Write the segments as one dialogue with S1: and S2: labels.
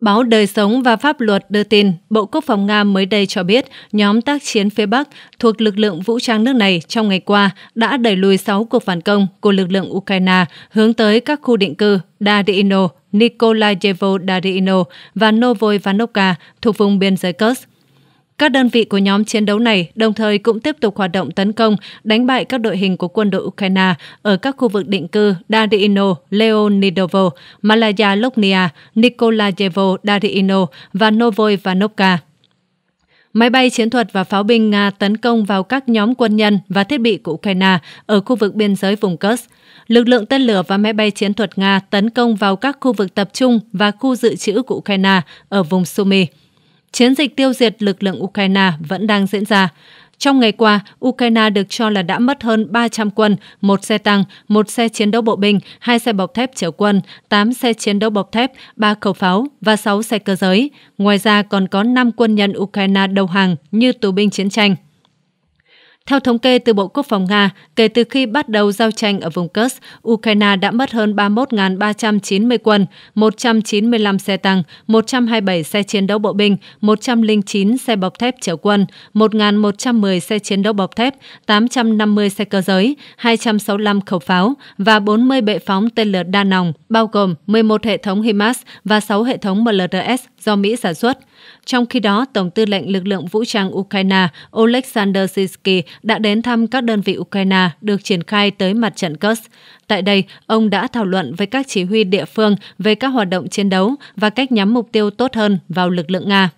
S1: Báo Đời Sống và Pháp Luật đưa tin, Bộ Quốc phòng Nga mới đây cho biết nhóm tác chiến phía Bắc thuộc lực lượng vũ trang nước này trong ngày qua đã đẩy lùi 6 cuộc phản công của lực lượng Ukraine hướng tới các khu định cư Darino, Nikolayevo Darino và Novoivanovka thuộc vùng biên giới Kursk. Các đơn vị của nhóm chiến đấu này đồng thời cũng tiếp tục hoạt động tấn công, đánh bại các đội hình của quân đội Ukraine ở các khu vực định cư Darino, Leonidovo, Malaya Loknia, Nikolayevo Darino và Novoy Vanovka. Máy bay chiến thuật và pháo binh Nga tấn công vào các nhóm quân nhân và thiết bị của Ukraine ở khu vực biên giới vùng Kurs. Lực lượng tên lửa và máy bay chiến thuật Nga tấn công vào các khu vực tập trung và khu dự trữ của Ukraine ở vùng Sumy chiến dịch tiêu diệt lực lượng Ukraine vẫn đang diễn ra. Trong ngày qua, Ukraine được cho là đã mất hơn 300 quân, một xe tăng, một xe chiến đấu bộ binh, hai xe bọc thép chở quân, 8 xe chiến đấu bọc thép, 3 khẩu pháo và 6 xe cơ giới. Ngoài ra còn có 5 quân nhân Ukraine đầu hàng như tù binh chiến tranh. Theo thống kê từ Bộ Quốc phòng Nga, kể từ khi bắt đầu giao tranh ở vùng Kursk, Ukraine đã mất hơn 31.390 quân, 195 xe tăng, 127 xe chiến đấu bộ binh, 109 xe bọc thép chở quân, 1.110 xe chiến đấu bọc thép, 850 xe cơ giới, 265 khẩu pháo và 40 bệ phóng tên lửa đa nòng, bao gồm 11 hệ thống HIMARS và 6 hệ thống MLRS do Mỹ sản xuất. Trong khi đó, Tổng tư lệnh lực lượng vũ trang Ukraine Oleksandr Sisky đã đến thăm các đơn vị Ukraine được triển khai tới mặt trận Kursk. Tại đây, ông đã thảo luận với các chỉ huy địa phương về các hoạt động chiến đấu và cách nhắm mục tiêu tốt hơn vào lực lượng Nga.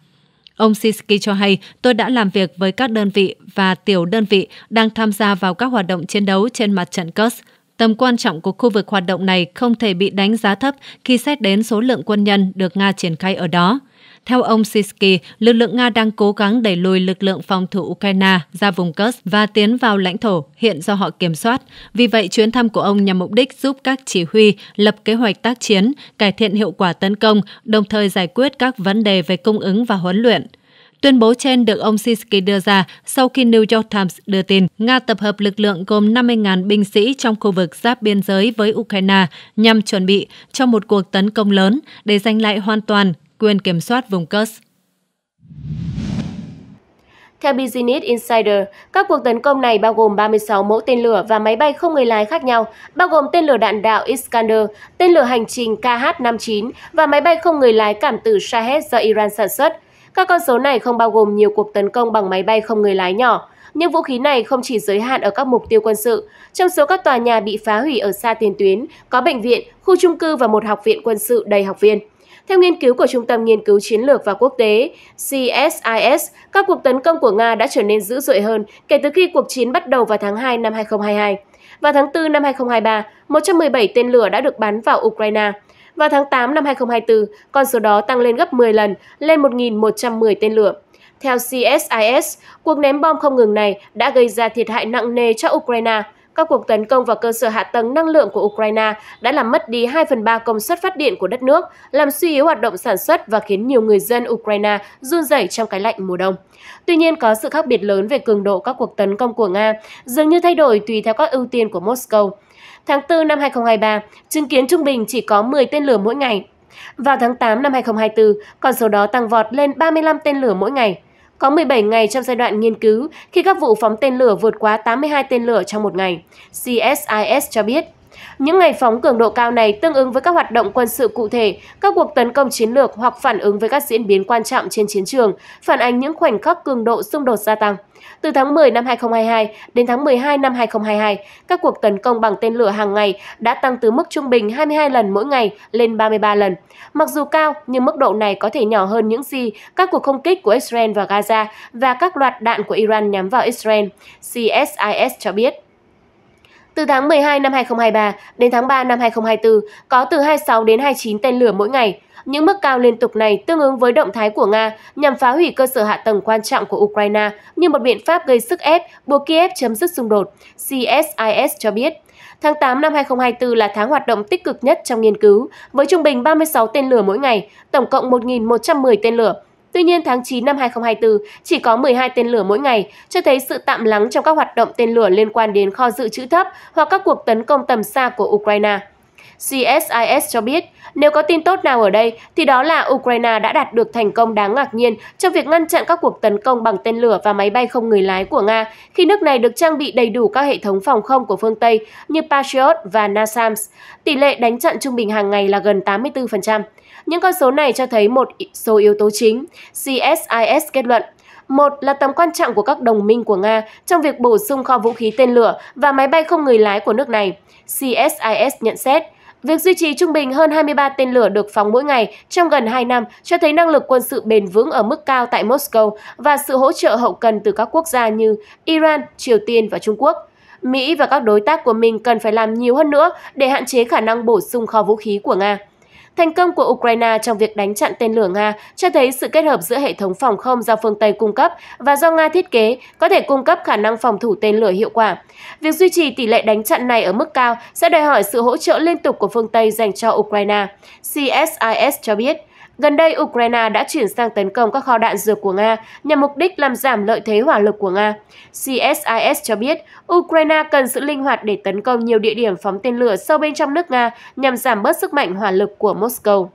S1: Ông Sisky cho hay, tôi đã làm việc với các đơn vị và tiểu đơn vị đang tham gia vào các hoạt động chiến đấu trên mặt trận Kursk. Tầm quan trọng của khu vực hoạt động này không thể bị đánh giá thấp khi xét đến số lượng quân nhân được Nga triển khai ở đó. Theo ông Sisky, lực lượng Nga đang cố gắng đẩy lùi lực lượng phòng thủ Ukraine ra vùng Kursk và tiến vào lãnh thổ hiện do họ kiểm soát. Vì vậy, chuyến thăm của ông nhằm mục đích giúp các chỉ huy lập kế hoạch tác chiến, cải thiện hiệu quả tấn công, đồng thời giải quyết các vấn đề về cung ứng và huấn luyện. Tuyên bố trên được ông Sisky đưa ra sau khi New York Times đưa tin Nga tập hợp lực lượng gồm 50.000 binh sĩ trong khu vực giáp biên giới với Ukraine nhằm chuẩn bị cho một cuộc tấn công lớn để giành lại hoàn toàn quyền kiểm soát vùng Kursk.
S2: Theo Business Insider, các cuộc tấn công này bao gồm 36 mẫu tên lửa và máy bay không người lái khác nhau, bao gồm tên lửa đạn đạo Iskander, tên lửa hành trình KH-59 và máy bay không người lái cảm tử Shahed do Iran sản xuất. Các con số này không bao gồm nhiều cuộc tấn công bằng máy bay không người lái nhỏ. Những vũ khí này không chỉ giới hạn ở các mục tiêu quân sự. Trong số các tòa nhà bị phá hủy ở xa tiền tuyến, có bệnh viện, khu trung cư và một học viện quân sự đầy học viên. Theo nghiên cứu của Trung tâm Nghiên cứu Chiến lược và Quốc tế CSIS, các cuộc tấn công của Nga đã trở nên dữ dội hơn kể từ khi cuộc chiến bắt đầu vào tháng 2 năm 2022. Vào tháng 4 năm 2023, 117 tên lửa đã được bắn vào Ukraine. Vào tháng 8 năm 2024, con số đó tăng lên gấp 10 lần, lên 1.110 tên lửa. Theo CSIS, cuộc ném bom không ngừng này đã gây ra thiệt hại nặng nề cho Ukraine, các cuộc tấn công vào cơ sở hạ tầng năng lượng của Ukraine đã làm mất đi 2 phần 3 công suất phát điện của đất nước, làm suy yếu hoạt động sản xuất và khiến nhiều người dân Ukraine run rẩy trong cái lạnh mùa đông. Tuy nhiên, có sự khác biệt lớn về cường độ các cuộc tấn công của Nga, dường như thay đổi tùy theo các ưu tiên của Moscow. Tháng 4 năm 2023, chứng kiến trung bình chỉ có 10 tên lửa mỗi ngày. Vào tháng 8 năm 2024, con số đó tăng vọt lên 35 tên lửa mỗi ngày. Có 17 ngày trong giai đoạn nghiên cứu khi các vụ phóng tên lửa vượt quá 82 tên lửa trong một ngày, CSIS cho biết. Những ngày phóng cường độ cao này tương ứng với các hoạt động quân sự cụ thể, các cuộc tấn công chiến lược hoặc phản ứng với các diễn biến quan trọng trên chiến trường, phản ánh những khoảnh khắc cường độ xung đột gia tăng. Từ tháng 10 năm 2022 đến tháng 12 năm 2022, các cuộc tấn công bằng tên lửa hàng ngày đã tăng từ mức trung bình 22 lần mỗi ngày lên 33 lần. Mặc dù cao, nhưng mức độ này có thể nhỏ hơn những gì các cuộc không kích của Israel vào Gaza và các loạt đạn của Iran nhắm vào Israel, CSIS cho biết. Từ tháng 12 năm 2023 đến tháng 3 năm 2024, có từ 26 đến 29 tên lửa mỗi ngày. Những mức cao liên tục này tương ứng với động thái của Nga nhằm phá hủy cơ sở hạ tầng quan trọng của Ukraine như một biện pháp gây sức ép buộc Kiev chấm dứt xung đột, CSIS cho biết. Tháng 8 năm 2024 là tháng hoạt động tích cực nhất trong nghiên cứu, với trung bình 36 tên lửa mỗi ngày, tổng cộng 1.110 tên lửa. Tuy nhiên, tháng 9 năm 2024 chỉ có 12 tên lửa mỗi ngày, cho thấy sự tạm lắng trong các hoạt động tên lửa liên quan đến kho dự trữ thấp hoặc các cuộc tấn công tầm xa của Ukraine. CSIS cho biết, nếu có tin tốt nào ở đây thì đó là Ukraine đã đạt được thành công đáng ngạc nhiên trong việc ngăn chặn các cuộc tấn công bằng tên lửa và máy bay không người lái của Nga khi nước này được trang bị đầy đủ các hệ thống phòng không của phương Tây như Patriot và NASAMS. Tỷ lệ đánh chặn trung bình hàng ngày là gần 84%. Những con số này cho thấy một số yếu tố chính, CSIS kết luận. Một là tầm quan trọng của các đồng minh của Nga trong việc bổ sung kho vũ khí tên lửa và máy bay không người lái của nước này. CSIS nhận xét, Việc duy trì trung bình hơn 23 tên lửa được phóng mỗi ngày trong gần 2 năm cho thấy năng lực quân sự bền vững ở mức cao tại Moscow và sự hỗ trợ hậu cần từ các quốc gia như Iran, Triều Tiên và Trung Quốc. Mỹ và các đối tác của mình cần phải làm nhiều hơn nữa để hạn chế khả năng bổ sung kho vũ khí của Nga. Thành công của Ukraine trong việc đánh chặn tên lửa Nga cho thấy sự kết hợp giữa hệ thống phòng không do phương Tây cung cấp và do Nga thiết kế có thể cung cấp khả năng phòng thủ tên lửa hiệu quả. Việc duy trì tỷ lệ đánh chặn này ở mức cao sẽ đòi hỏi sự hỗ trợ liên tục của phương Tây dành cho Ukraine. CSIS cho biết, Gần đây, Ukraine đã chuyển sang tấn công các kho đạn dược của Nga nhằm mục đích làm giảm lợi thế hỏa lực của Nga. CSIS cho biết, Ukraine cần sự linh hoạt để tấn công nhiều địa điểm phóng tên lửa sâu bên trong nước Nga nhằm giảm bớt sức mạnh hỏa lực của Moscow.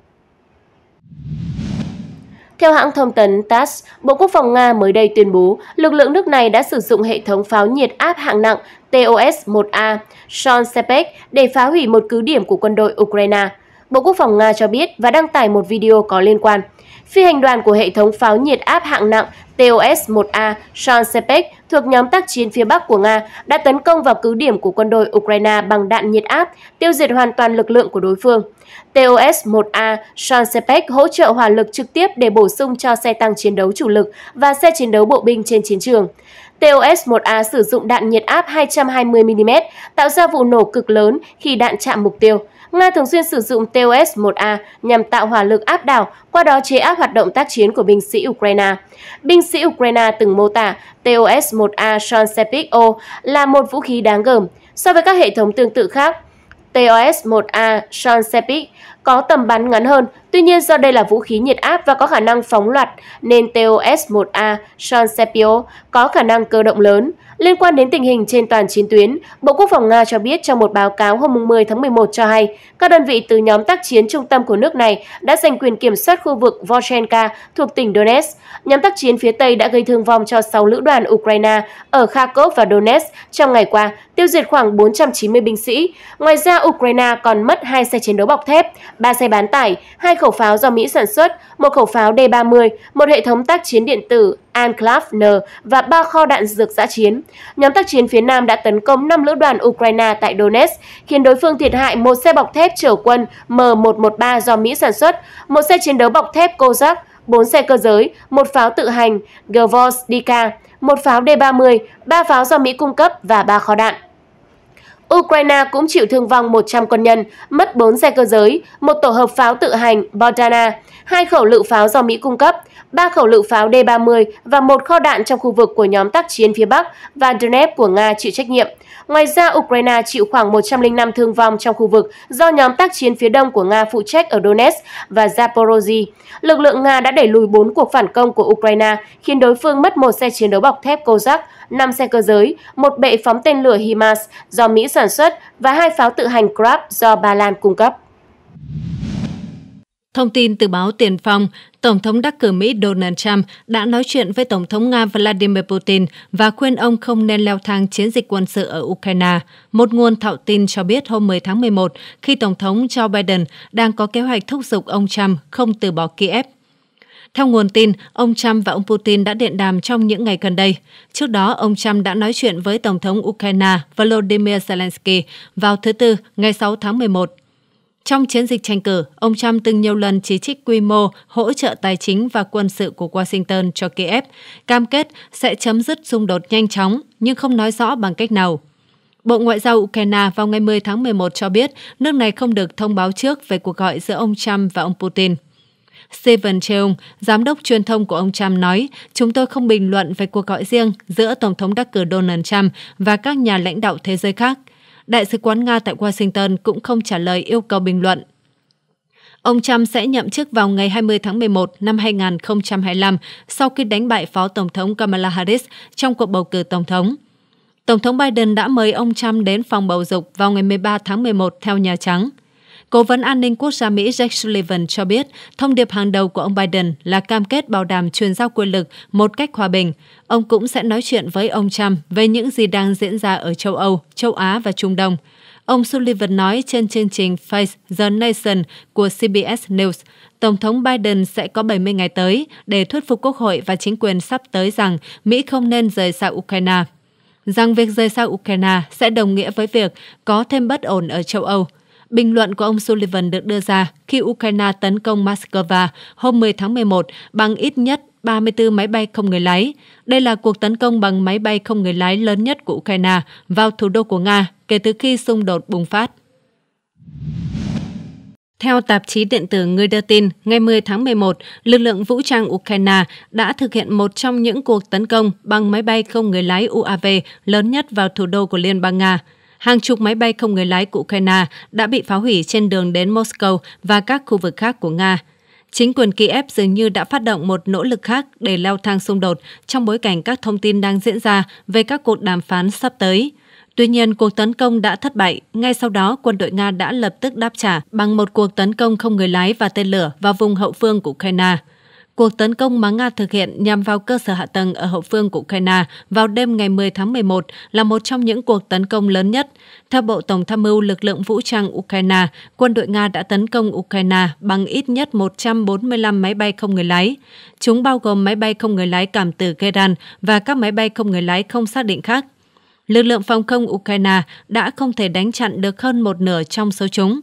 S2: Theo hãng thông tấn TASS, Bộ Quốc phòng Nga mới đây tuyên bố lực lượng nước này đã sử dụng hệ thống pháo nhiệt áp hạng nặng TOS-1A Sean Sepek để phá hủy một cứ điểm của quân đội Ukraine. Bộ Quốc phòng Nga cho biết và đăng tải một video có liên quan. Phi hành đoàn của hệ thống pháo nhiệt áp hạng nặng TOS-1A Shansepec thuộc nhóm tác chiến phía Bắc của Nga đã tấn công vào cứ điểm của quân đội Ukraine bằng đạn nhiệt áp, tiêu diệt hoàn toàn lực lượng của đối phương. TOS-1A Shansepec hỗ trợ hỏa lực trực tiếp để bổ sung cho xe tăng chiến đấu chủ lực và xe chiến đấu bộ binh trên chiến trường. TOS-1A sử dụng đạn nhiệt áp 220mm, tạo ra vụ nổ cực lớn khi đạn chạm mục tiêu. Nga thường xuyên sử dụng TOS-1A nhằm tạo hỏa lực áp đảo, qua đó chế áp hoạt động tác chiến của binh sĩ Ukraine. Binh sĩ Ukraine từng mô tả TOS-1A Transepik-O là một vũ khí đáng gờm so với các hệ thống tương tự khác. TOS-1A Transepik có tầm bắn ngắn hơn Tuy nhiên do đây là vũ khí nhiệt áp và có khả năng phóng loạt nên TOS-1A Sansepio có khả năng cơ động lớn. Liên quan đến tình hình trên toàn chiến tuyến, Bộ Quốc phòng Nga cho biết trong một báo cáo hôm 10 tháng 11 cho hay, các đơn vị từ nhóm tác chiến trung tâm của nước này đã giành quyền kiểm soát khu vực Volchenka thuộc tỉnh Donetsk. Nhóm tác chiến phía Tây đã gây thương vong cho 6 lữ đoàn Ukraine ở Kharkov và Donetsk trong ngày qua, tiêu diệt khoảng 490 binh sĩ. Ngoài ra, Ukraine còn mất hai xe chiến đấu bọc thép, ba xe bán tải, hai khẩu pháo do Mỹ sản xuất, một khẩu pháo D-30, một hệ thống tác chiến điện tử Anclav N và ba kho đạn dược giã chiến. Nhóm tác chiến phía Nam đã tấn công 5 lữ đoàn Ukraine tại Donetsk, khiến đối phương thiệt hại một xe bọc thép chở quân M113 do Mỹ sản xuất, một xe chiến đấu bọc thép Kozak, 4 xe cơ giới, một pháo tự hành Gvozdika, một pháo D-30, ba pháo do Mỹ cung cấp và ba kho đạn. Ukraine cũng chịu thương vong 100 quân nhân, mất 4 xe cơ giới, một tổ hợp pháo tự hành Bodana, hai khẩu lựu pháo do Mỹ cung cấp, ba khẩu lựu pháo D-30 và một kho đạn trong khu vực của nhóm tác chiến phía Bắc và Donetsk của Nga chịu trách nhiệm. Ngoài ra, Ukraine chịu khoảng 105 thương vong trong khu vực do nhóm tác chiến phía đông của Nga phụ trách ở Donetsk và Zaporozhye. Lực lượng Nga đã đẩy lùi 4 cuộc phản công của Ukraine, khiến đối phương mất một xe chiến đấu bọc thép Kozak, 5 xe cơ giới, một bệ phóng tên lửa HIMARS do Mỹ sản xuất và hai pháo tự hành krab do Ba Lan cung cấp.
S1: Thông tin từ báo Tiền Phong, Tổng thống đắc cử Mỹ Donald Trump đã nói chuyện với Tổng thống Nga Vladimir Putin và khuyên ông không nên leo thang chiến dịch quân sự ở Ukraine. Một nguồn thạo tin cho biết hôm 10 tháng 11, khi Tổng thống Joe Biden đang có kế hoạch thúc giục ông Trump không từ bỏ Kiev theo nguồn tin, ông Trump và ông Putin đã điện đàm trong những ngày gần đây. Trước đó, ông Trump đã nói chuyện với Tổng thống Ukraine Volodymyr Zelensky vào thứ Tư, ngày 6 tháng 11 trong chiến dịch tranh cử, ông Trump từng nhiều lần chỉ trích quy mô, hỗ trợ tài chính và quân sự của Washington cho Kiev, cam kết sẽ chấm dứt xung đột nhanh chóng nhưng không nói rõ bằng cách nào. Bộ Ngoại giao Ukraine vào ngày 10 tháng 11 cho biết nước này không được thông báo trước về cuộc gọi giữa ông Trump và ông Putin. Steven Cheung, giám đốc truyền thông của ông Trump nói, chúng tôi không bình luận về cuộc gọi riêng giữa Tổng thống đắc cử Donald Trump và các nhà lãnh đạo thế giới khác – Đại sứ quán Nga tại Washington cũng không trả lời yêu cầu bình luận. Ông Trump sẽ nhậm chức vào ngày 20 tháng 11 năm 2025 sau khi đánh bại Phó Tổng thống Kamala Harris trong cuộc bầu cử Tổng thống. Tổng thống Biden đã mời ông Trump đến phòng bầu dục vào ngày 13 tháng 11 theo Nhà Trắng – Cố vấn an ninh quốc gia Mỹ Jake Sullivan cho biết, thông điệp hàng đầu của ông Biden là cam kết bảo đảm truyền giao quyền lực một cách hòa bình. Ông cũng sẽ nói chuyện với ông Trump về những gì đang diễn ra ở châu Âu, châu Á và Trung Đông. Ông Sullivan nói trên chương trình Face the Nation của CBS News, Tổng thống Biden sẽ có 70 ngày tới để thuyết phục Quốc hội và chính quyền sắp tới rằng Mỹ không nên rời xa Ukraine. Rằng việc rời xa Ukraine sẽ đồng nghĩa với việc có thêm bất ổn ở châu Âu – Bình luận của ông Sullivan được đưa ra khi Ukraine tấn công Moscow hôm 10 tháng 11 bằng ít nhất 34 máy bay không người lái. Đây là cuộc tấn công bằng máy bay không người lái lớn nhất của Ukraine vào thủ đô của Nga kể từ khi xung đột bùng phát. Theo tạp chí điện tử Người đưa tin, ngày 10 tháng 11, lực lượng vũ trang Ukraine đã thực hiện một trong những cuộc tấn công bằng máy bay không người lái UAV lớn nhất vào thủ đô của Liên bang Nga hàng chục máy bay không người lái của Ukraine đã bị phá hủy trên đường đến Moscow và các khu vực khác của Nga. Chính quyền Kiev dường như đã phát động một nỗ lực khác để leo thang xung đột trong bối cảnh các thông tin đang diễn ra về các cuộc đàm phán sắp tới. Tuy nhiên, cuộc tấn công đã thất bại. Ngay sau đó, quân đội Nga đã lập tức đáp trả bằng một cuộc tấn công không người lái và tên lửa vào vùng hậu phương của Ukraine. Cuộc tấn công mà Nga thực hiện nhằm vào cơ sở hạ tầng ở hậu phương của Ukraine vào đêm ngày 10 tháng 11 là một trong những cuộc tấn công lớn nhất. Theo Bộ Tổng tham mưu lực lượng vũ trang Ukraine, quân đội Nga đã tấn công Ukraine bằng ít nhất 145 máy bay không người lái. Chúng bao gồm máy bay không người lái cảm tử Geran và các máy bay không người lái không xác định khác. Lực lượng phòng không Ukraine đã không thể đánh chặn được hơn một nửa trong số chúng.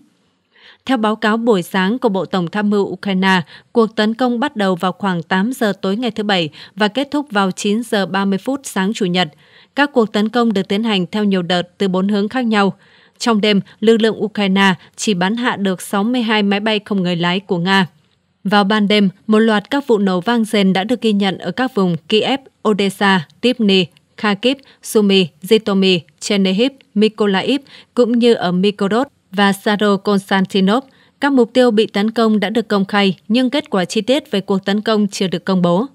S1: Theo báo cáo buổi sáng của Bộ Tổng tham mưu Ukraine, cuộc tấn công bắt đầu vào khoảng 8 giờ tối ngày thứ Bảy và kết thúc vào 9 giờ 30 phút sáng Chủ nhật. Các cuộc tấn công được tiến hành theo nhiều đợt từ bốn hướng khác nhau. Trong đêm, lực lượng Ukraine chỉ bắn hạ được 62 máy bay không người lái của Nga. Vào ban đêm, một loạt các vụ nổ vang rền đã được ghi nhận ở các vùng Kiev, Odessa, Tipni, Kharkiv, Sumy, Zhytomyr, Chernihiv, Mykolaiv cũng như ở Mykolaiv và Saro Konstantinov, các mục tiêu bị tấn công đã được công khai, nhưng kết quả chi tiết về cuộc tấn công chưa được công bố.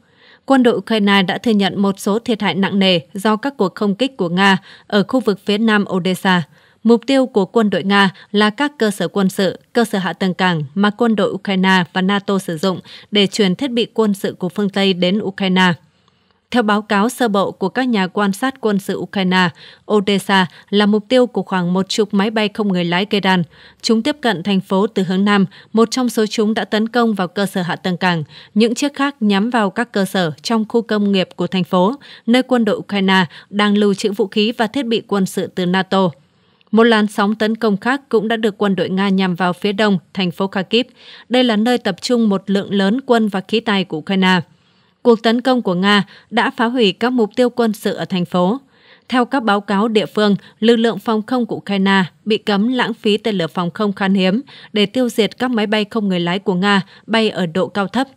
S1: Quân đội Ukraine đã thừa nhận một số thiệt hại nặng nề do các cuộc không kích của Nga ở khu vực phía nam Odessa. Mục tiêu của quân đội Nga là các cơ sở quân sự, cơ sở hạ tầng cảng mà quân đội Ukraine và NATO sử dụng để chuyển thiết bị quân sự của phương Tây đến Ukraine. Theo báo cáo sơ bộ của các nhà quan sát quân sự Ukraine, Odessa là mục tiêu của khoảng một chục máy bay không người lái Iran. Chúng tiếp cận thành phố từ hướng Nam, một trong số chúng đã tấn công vào cơ sở hạ tầng cảng, những chiếc khác nhắm vào các cơ sở trong khu công nghiệp của thành phố, nơi quân đội Ukraine đang lưu trữ vũ khí và thiết bị quân sự từ NATO. Một làn sóng tấn công khác cũng đã được quân đội Nga nhằm vào phía đông, thành phố Kharkiv. Đây là nơi tập trung một lượng lớn quân và khí tài của Ukraine cuộc tấn công của Nga đã phá hủy các mục tiêu quân sự ở thành phố. Theo các báo cáo địa phương, lực lượng phòng không của Ukraine bị cấm lãng phí tên lửa phòng không khan hiếm để tiêu diệt các máy bay không người lái của Nga bay ở độ cao thấp.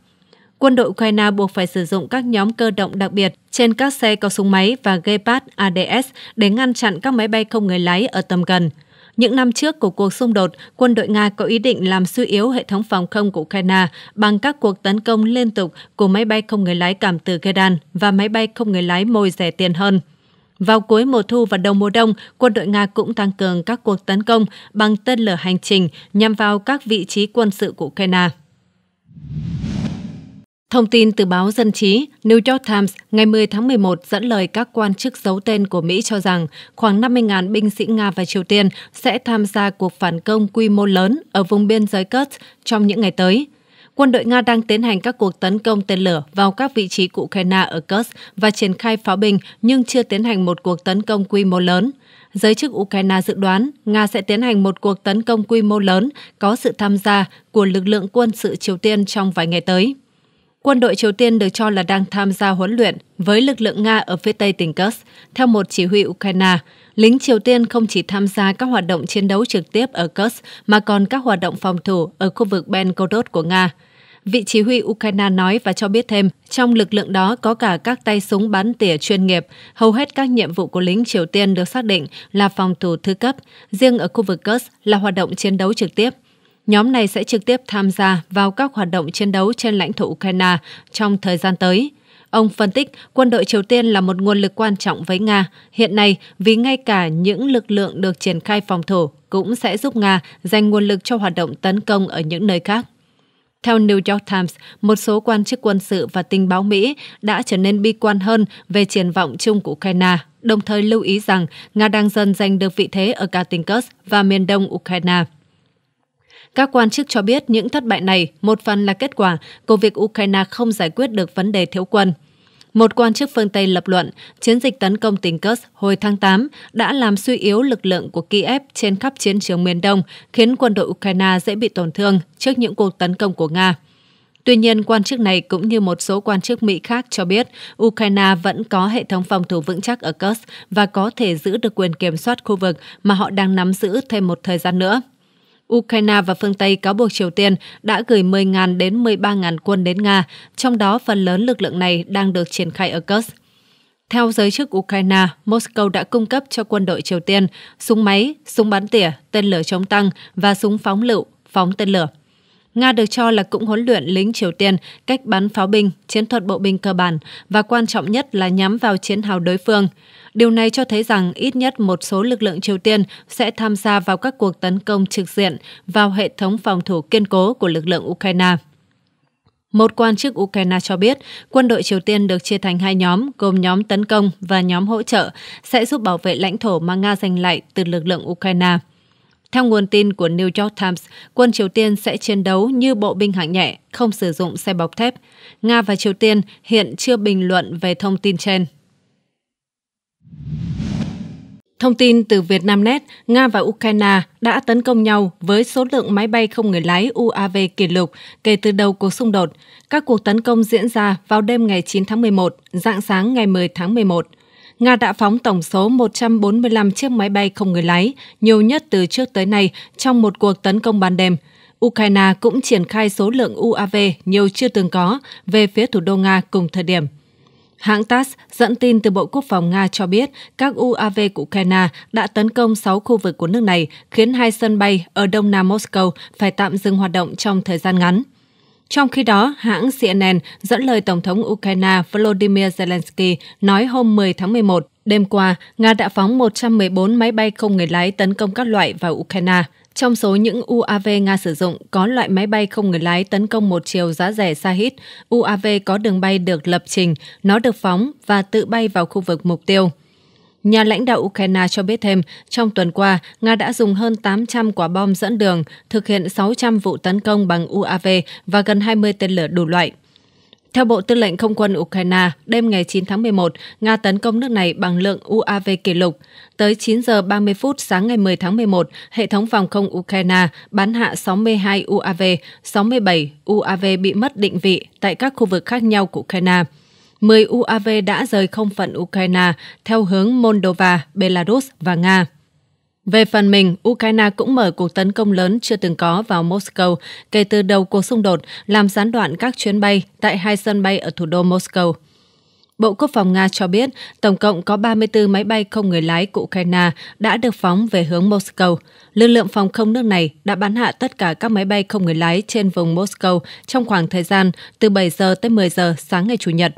S1: Quân đội Ukraine buộc phải sử dụng các nhóm cơ động đặc biệt trên các xe có súng máy và Gepard ADS để ngăn chặn các máy bay không người lái ở tầm gần. Những năm trước của cuộc xung đột, quân đội Nga có ý định làm suy yếu hệ thống phòng không của Ukraine bằng các cuộc tấn công liên tục của máy bay không người lái cảm từ Gedan và máy bay không người lái mồi rẻ tiền hơn. Vào cuối mùa thu và đầu mùa đông, quân đội Nga cũng tăng cường các cuộc tấn công bằng tên lửa hành trình nhằm vào các vị trí quân sự của Ukraine. Thông tin từ báo Dân trí New York Times ngày 10 tháng 11 dẫn lời các quan chức giấu tên của Mỹ cho rằng khoảng 50.000 binh sĩ Nga và Triều Tiên sẽ tham gia cuộc phản công quy mô lớn ở vùng biên giới Kursk trong những ngày tới. Quân đội Nga đang tiến hành các cuộc tấn công tên lửa vào các vị trí của Ukraine ở Kursk và triển khai pháo binh nhưng chưa tiến hành một cuộc tấn công quy mô lớn. Giới chức Ukraine dự đoán Nga sẽ tiến hành một cuộc tấn công quy mô lớn có sự tham gia của lực lượng quân sự Triều Tiên trong vài ngày tới quân đội Triều Tiên được cho là đang tham gia huấn luyện với lực lượng Nga ở phía tây tỉnh Kursk. Theo một chỉ huy Ukraine, lính Triều Tiên không chỉ tham gia các hoạt động chiến đấu trực tiếp ở Kursk mà còn các hoạt động phòng thủ ở khu vực Benkodot của Nga. Vị chỉ huy Ukraine nói và cho biết thêm, trong lực lượng đó có cả các tay súng bắn tỉa chuyên nghiệp. Hầu hết các nhiệm vụ của lính Triều Tiên được xác định là phòng thủ thứ cấp, riêng ở khu vực Kursk là hoạt động chiến đấu trực tiếp – Nhóm này sẽ trực tiếp tham gia vào các hoạt động chiến đấu trên lãnh thổ Ukraine trong thời gian tới. Ông phân tích quân đội Triều Tiên là một nguồn lực quan trọng với Nga. Hiện nay, vì ngay cả những lực lượng được triển khai phòng thủ cũng sẽ giúp Nga dành nguồn lực cho hoạt động tấn công ở những nơi khác. Theo New York Times, một số quan chức quân sự và tình báo Mỹ đã trở nên bi quan hơn về triển vọng chung của Ukraine, đồng thời lưu ý rằng Nga đang dần giành được vị thế ở cả tỉnh Kursk và miền đông Ukraine. Các quan chức cho biết những thất bại này một phần là kết quả của việc Ukraine không giải quyết được vấn đề thiếu quân. Một quan chức phương Tây lập luận, chiến dịch tấn công tỉnh Kursk hồi tháng 8 đã làm suy yếu lực lượng của Kiev trên khắp chiến trường miền Đông, khiến quân đội Ukraine dễ bị tổn thương trước những cuộc tấn công của Nga. Tuy nhiên, quan chức này cũng như một số quan chức Mỹ khác cho biết Ukraine vẫn có hệ thống phòng thủ vững chắc ở Kursk và có thể giữ được quyền kiểm soát khu vực mà họ đang nắm giữ thêm một thời gian nữa. Ukraine và phương Tây cáo buộc Triều Tiên đã gửi 10.000 đến 13.000 quân đến Nga, trong đó phần lớn lực lượng này đang được triển khai ở Kursk. Theo giới chức Ukraine, Moscow đã cung cấp cho quân đội Triều Tiên súng máy, súng bắn tỉa, tên lửa chống tăng và súng phóng lựu, phóng tên lửa. Nga được cho là cũng huấn luyện lính Triều Tiên cách bắn pháo binh, chiến thuật bộ binh cơ bản và quan trọng nhất là nhắm vào chiến hào đối phương. Điều này cho thấy rằng ít nhất một số lực lượng Triều Tiên sẽ tham gia vào các cuộc tấn công trực diện vào hệ thống phòng thủ kiên cố của lực lượng Ukraine. Một quan chức Ukraine cho biết, quân đội Triều Tiên được chia thành hai nhóm, gồm nhóm tấn công và nhóm hỗ trợ, sẽ giúp bảo vệ lãnh thổ mà Nga giành lại từ lực lượng Ukraine. Theo nguồn tin của New York Times, quân Triều Tiên sẽ chiến đấu như bộ binh hạng nhẹ, không sử dụng xe bọc thép. Nga và Triều Tiên hiện chưa bình luận về thông tin trên. Thông tin từ Vietnamnet, Nga và Ukraine đã tấn công nhau với số lượng máy bay không người lái UAV kỷ lục kể từ đầu cuộc xung đột. Các cuộc tấn công diễn ra vào đêm ngày 9 tháng 11, dạng sáng ngày 10 tháng 11. Nga đã phóng tổng số 145 chiếc máy bay không người lái, nhiều nhất từ trước tới nay trong một cuộc tấn công ban đêm. Ukraine cũng triển khai số lượng UAV nhiều chưa từng có về phía thủ đô Nga cùng thời điểm. Hãng TASS dẫn tin từ Bộ Quốc phòng Nga cho biết các UAV của Ukraine đã tấn công 6 khu vực của nước này, khiến hai sân bay ở đông nam Moscow phải tạm dừng hoạt động trong thời gian ngắn. Trong khi đó, hãng CNN dẫn lời Tổng thống Ukraine Volodymyr Zelensky nói hôm 10 tháng 11, đêm qua, Nga đã phóng 114 máy bay không người lái tấn công các loại vào Ukraine. Trong số những UAV Nga sử dụng, có loại máy bay không người lái tấn công một chiều giá rẻ Sahit. UAV có đường bay được lập trình, nó được phóng và tự bay vào khu vực mục tiêu. Nhà lãnh đạo Ukraine cho biết thêm, trong tuần qua, Nga đã dùng hơn 800 quả bom dẫn đường, thực hiện 600 vụ tấn công bằng UAV và gần 20 tên lửa đủ loại. Theo Bộ Tư lệnh Không quân Ukraine, đêm ngày 9 tháng 11, Nga tấn công nước này bằng lượng UAV kỷ lục. Tới 9 giờ 30 phút sáng ngày 10 tháng 11, hệ thống phòng không Ukraine bắn hạ 62 UAV, 67 UAV bị mất định vị tại các khu vực khác nhau của Ukraine. 10 UAV đã rời không phận Ukraine theo hướng Moldova, Belarus và Nga. Về phần mình, Ukraine cũng mở cuộc tấn công lớn chưa từng có vào Moscow kể từ đầu cuộc xung đột, làm gián đoạn các chuyến bay tại hai sân bay ở thủ đô Moscow. Bộ Quốc phòng Nga cho biết tổng cộng có 34 máy bay không người lái của Ukraine đã được phóng về hướng Moscow. Lực lượng phòng không nước này đã bắn hạ tất cả các máy bay không người lái trên vùng Moscow trong khoảng thời gian từ 7 giờ tới 10 giờ sáng ngày Chủ nhật.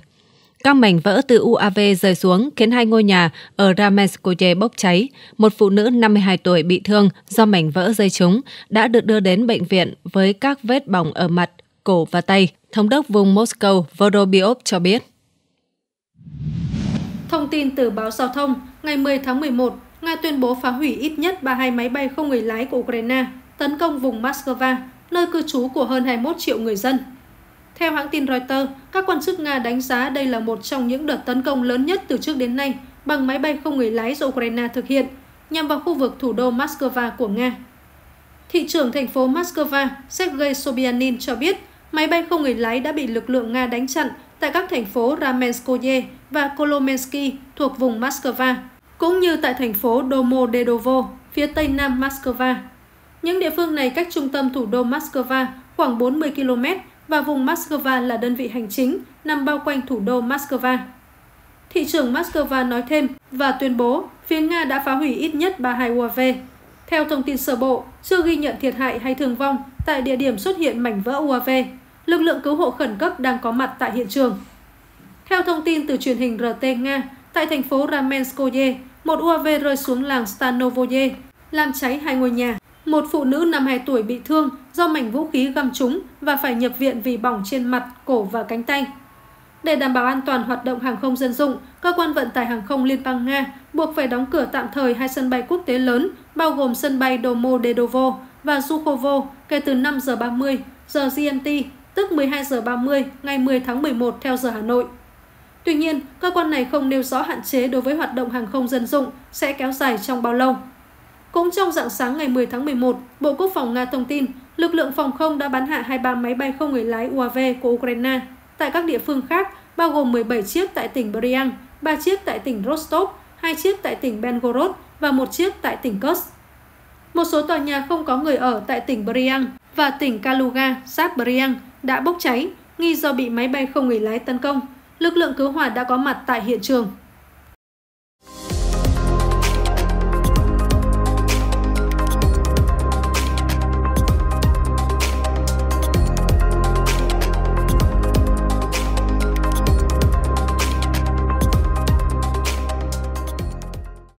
S1: Các mảnh vỡ từ UAV rơi xuống khiến hai ngôi nhà ở Ramenskoye bốc cháy. Một phụ nữ 52 tuổi bị thương do mảnh vỡ rơi trúng đã được đưa đến bệnh viện với các vết bỏng ở mặt, cổ và tay. Thống đốc vùng Moscow Vorobyov cho biết.
S3: Thông tin từ báo giao thông, ngày 10 tháng 11, Nga tuyên bố phá hủy ít nhất 32 máy bay không người lái của Ukraine tấn công vùng Moscow, nơi cư trú của hơn 21 triệu người dân. Theo hãng tin Reuters, các quan chức Nga đánh giá đây là một trong những đợt tấn công lớn nhất từ trước đến nay bằng máy bay không người lái do Ukraine thực hiện, nhằm vào khu vực thủ đô Moscow của Nga. Thị trưởng thành phố Moscow Sergei Sobyanin cho biết máy bay không người lái đã bị lực lượng Nga đánh chặn tại các thành phố Ramenskoye và Kolomensky thuộc vùng Moscow, cũng như tại thành phố Domodedovo, phía tây nam Moscow. Những địa phương này cách trung tâm thủ đô Moscow khoảng 40 km và vùng Moscow là đơn vị hành chính nằm bao quanh thủ đô Moscow. Thị trưởng Moscow nói thêm và tuyên bố phía Nga đã phá hủy ít nhất 32 UAV. Theo thông tin sơ bộ, chưa ghi nhận thiệt hại hay thương vong tại địa điểm xuất hiện mảnh vỡ UAV. Lực lượng cứu hộ khẩn cấp đang có mặt tại hiện trường. Theo thông tin từ truyền hình RT Nga, tại thành phố Ramenskoye, một UAV rơi xuống làng Stanovoye, làm cháy hai ngôi nhà một phụ nữ 52 tuổi bị thương do mảnh vũ khí găm trúng và phải nhập viện vì bỏng trên mặt, cổ và cánh tay. Để đảm bảo an toàn hoạt động hàng không dân dụng, cơ quan vận tải hàng không Liên bang Nga buộc phải đóng cửa tạm thời hai sân bay quốc tế lớn, bao gồm sân bay Domodedovo và Zhukovo kể từ 5 giờ 30 giờ GMT, tức 12 giờ 30 ngày 10 tháng 11 theo giờ Hà Nội. Tuy nhiên, cơ quan này không nêu rõ hạn chế đối với hoạt động hàng không dân dụng sẽ kéo dài trong bao lâu. Cũng trong dạng sáng ngày 10 tháng 11, Bộ Quốc phòng Nga thông tin lực lượng phòng không đã bắn hạ 23 máy bay không người lái UAV của Ukraine tại các địa phương khác, bao gồm 17 chiếc tại tỉnh Bryansk, 3 chiếc tại tỉnh Rostov, 2 chiếc tại tỉnh Belgorod và 1 chiếc tại tỉnh Kursk. Một số tòa nhà không có người ở tại tỉnh Bryansk và tỉnh Kaluga, sát Bryansk đã bốc cháy, nghi do bị máy bay không người lái tấn công. Lực lượng cứu hỏa đã có mặt tại hiện trường.